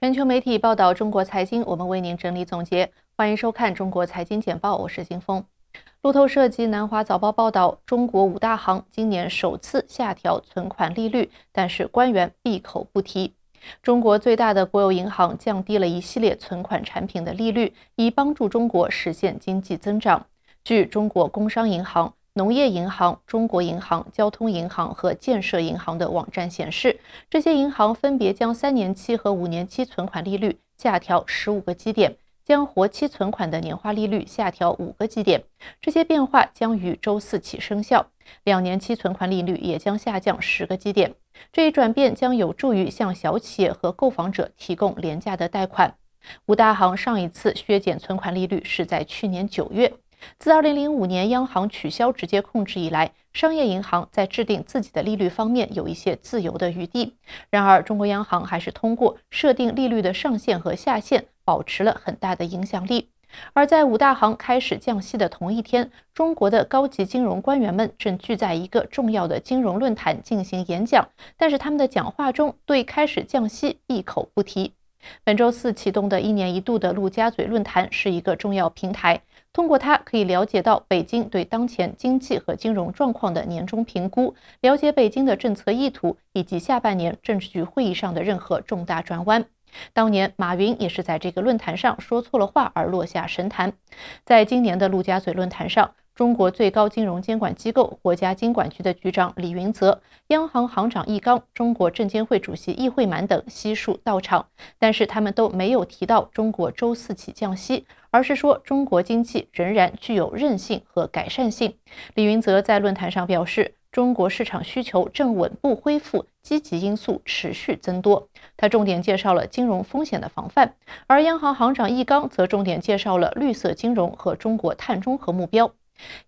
全球媒体报道中国财经，我们为您整理总结，欢迎收看《中国财经简报》，我是金峰。路透社及南华早报报道，中国五大行今年首次下调存款利率，但是官员闭口不提。中国最大的国有银行降低了一系列存款产品的利率，以帮助中国实现经济增长。据中国工商银行。农业银行、中国银行、交通银行和建设银行的网站显示，这些银行分别将三年期和五年期存款利率下调十五个基点，将活期存款的年化利率下调五个基点。这些变化将于周四起生效。两年期存款利率也将下降十个基点。这一转变将有助于向小企业和购房者提供廉价的贷款。五大行上一次削减存款利率是在去年九月。自二零零五年央行取消直接控制以来，商业银行在制定自己的利率方面有一些自由的余地。然而，中国央行还是通过设定利率的上限和下限，保持了很大的影响力。而在五大行开始降息的同一天，中国的高级金融官员们正聚在一个重要的金融论坛进行演讲，但是他们的讲话中对开始降息闭口不提。本周四启动的一年一度的陆家嘴论坛是一个重要平台。通过它，可以了解到北京对当前经济和金融状况的年终评估，了解北京的政策意图以及下半年政治局会议上的任何重大转弯。当年马云也是在这个论坛上说错了话而落下神坛，在今年的陆家嘴论坛上。中国最高金融监管机构国家金管局的局长李云泽、央行行长易纲、中国证监会主席易会满等悉数到场，但是他们都没有提到中国周四起降息，而是说中国经济仍然具有韧性和改善性。李云泽在论坛上表示，中国市场需求正稳步恢复，积极因素持续增多。他重点介绍了金融风险的防范，而央行行长易纲则重点介绍了绿色金融和中国碳中和目标。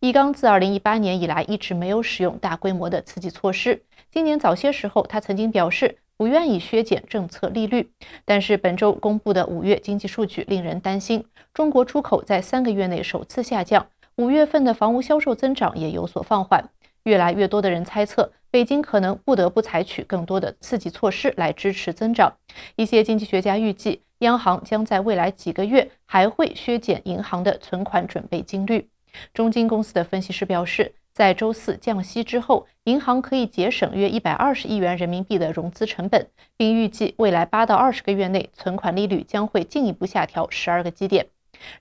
易纲自2018年以来一直没有使用大规模的刺激措施。今年早些时候，他曾经表示不愿意削减政策利率，但是本周公布的五月经济数据令人担心：中国出口在三个月内首次下降，五月份的房屋销售增长也有所放缓。越来越多的人猜测，北京可能不得不采取更多的刺激措施来支持增长。一些经济学家预计，央行将在未来几个月还会削减银行的存款准备金率。中金公司的分析师表示，在周四降息之后，银行可以节省约一百二十亿元人民币的融资成本，并预计未来八到二十个月内，存款利率将会进一步下调十二个基点。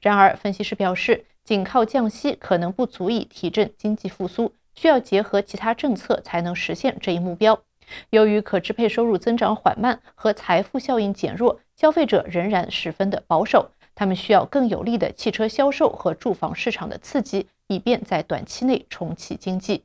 然而，分析师表示，仅靠降息可能不足以提振经济复苏，需要结合其他政策才能实现这一目标。由于可支配收入增长缓慢和财富效应减弱，消费者仍然十分的保守。他们需要更有力的汽车销售和住房市场的刺激，以便在短期内重启经济。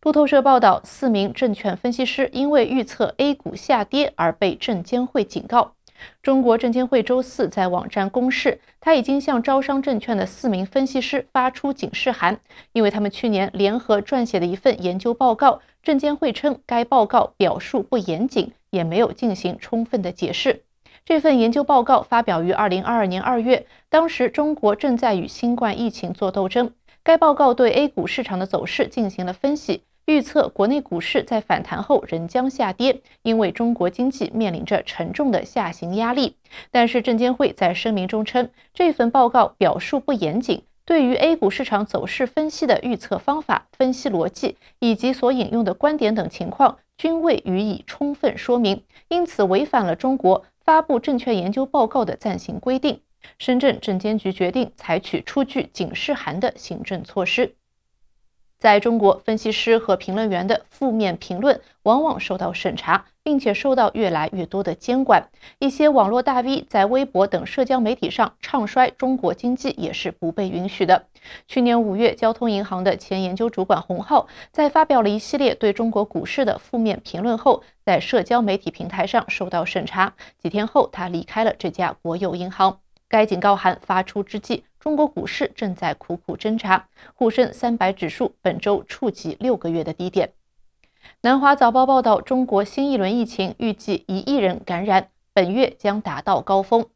路透社报道，四名证券分析师因为预测 A 股下跌而被证监会警告。中国证监会周四在网站公示，他已经向招商证券的四名分析师发出警示函，因为他们去年联合撰写的一份研究报告，证监会称该报告表述不严谨，也没有进行充分的解释。这份研究报告发表于二零二二年二月，当时中国正在与新冠疫情作斗争。该报告对 A 股市场的走势进行了分析，预测国内股市在反弹后仍将下跌，因为中国经济面临着沉重的下行压力。但是证监会在声明中称，这份报告表述不严谨，对于 A 股市场走势分析的预测方法、分析逻辑以及所引用的观点等情况均未予以充分说明，因此违反了中国。发布证券研究报告的暂行规定，深圳证监局决定采取出具警示函的行政措施。在中国，分析师和评论员的负面评论往往受到审查。并且受到越来越多的监管，一些网络大 V 在微博等社交媒体上唱衰中国经济也是不被允许的。去年五月，交通银行的前研究主管洪浩在发表了一系列对中国股市的负面评论后，在社交媒体平台上受到审查。几天后，他离开了这家国有银行。该警告函发出之际，中国股市正在苦苦挣扎，沪深三百指数本周触及六个月的低点。南华早报报道，中国新一轮疫情预计一亿人感染，本月将达到高峰。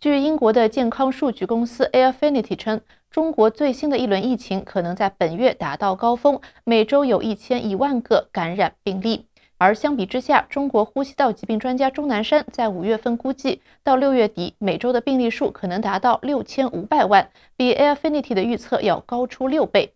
据英国的健康数据公司 Airfinity 称，中国最新的一轮疫情可能在本月达到高峰，每周有一千一万个感染病例。而相比之下，中国呼吸道疾病专家钟南山在五月份估计，到六月底每周的病例数可能达到六千五百万，比 Airfinity 的预测要高出六倍。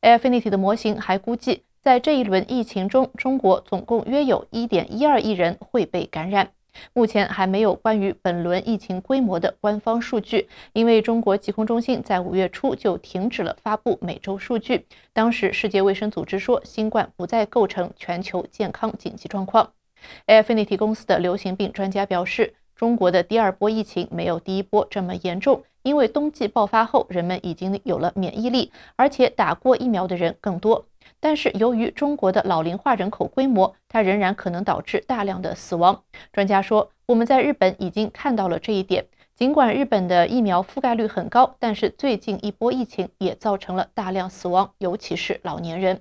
Airfinity 的模型还估计。在这一轮疫情中，中国总共约有1.12亿人会被感染。目前还没有关于本轮疫情规模的官方数据，因为中国疾控中心在五月初就停止了发布每周数据。当时，世界卫生组织说新冠不再构成全球健康紧急状况。a f f i n i t y 公司的流行病专家表示，中国的第二波疫情没有第一波这么严重，因为冬季爆发后，人们已经有了免疫力，而且打过疫苗的人更多。但是，由于中国的老龄化人口规模，它仍然可能导致大量的死亡。专家说，我们在日本已经看到了这一点。尽管日本的疫苗覆盖率很高，但是最近一波疫情也造成了大量死亡，尤其是老年人。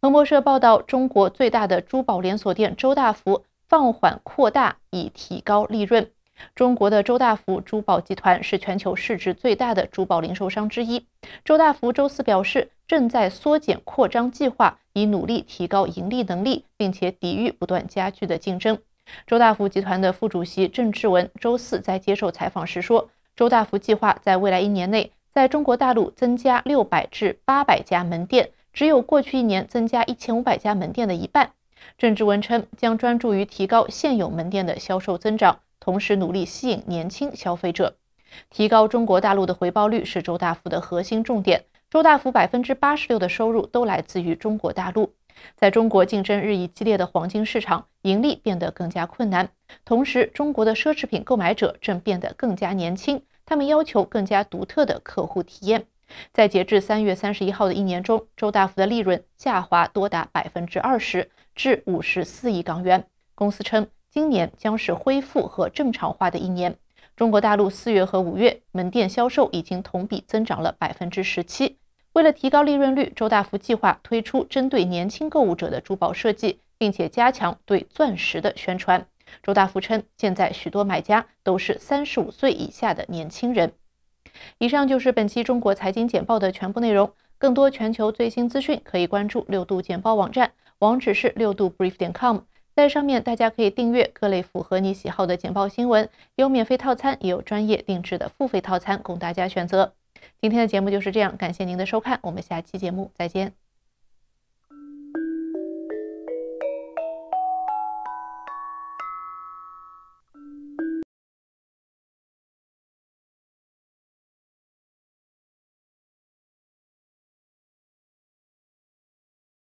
彭博社报道，中国最大的珠宝连锁店周大福放缓扩大，以提高利润。中国的周大福珠宝集团是全球市值最大的珠宝零售商之一。周大福周四表示。正在缩减扩张计划，以努力提高盈利能力，并且抵御不断加剧的竞争。周大福集团的副主席郑志文周四在接受采访时说，周大福计划在未来一年内在中国大陆增加六百至八百家门店，只有过去一年增加一千五百家门店的一半。郑志文称，将专注于提高现有门店的销售增长，同时努力吸引年轻消费者，提高中国大陆的回报率是周大福的核心重点。周大福百分之八十六的收入都来自于中国大陆。在中国竞争日益激烈的黄金市场，盈利变得更加困难。同时，中国的奢侈品购买者正变得更加年轻，他们要求更加独特的客户体验。在截至三月三十一号的一年中，周大福的利润下滑多达百分之二十，至五十四亿港元。公司称，今年将是恢复和正常化的一年。中国大陆四月和五月门店销售已经同比增长了百分之十七。为了提高利润率，周大福计划推出针对年轻购物者的珠宝设计，并且加强对钻石的宣传。周大福称，现在许多买家都是三十五岁以下的年轻人。以上就是本期中国财经简报的全部内容。更多全球最新资讯可以关注六度简报网站，网址是六度 brief 点 com。在上面，大家可以订阅各类符合你喜好的简报新闻，有免费套餐，也有专业定制的付费套餐供大家选择。今天的节目就是这样，感谢您的收看，我们下期节目再见。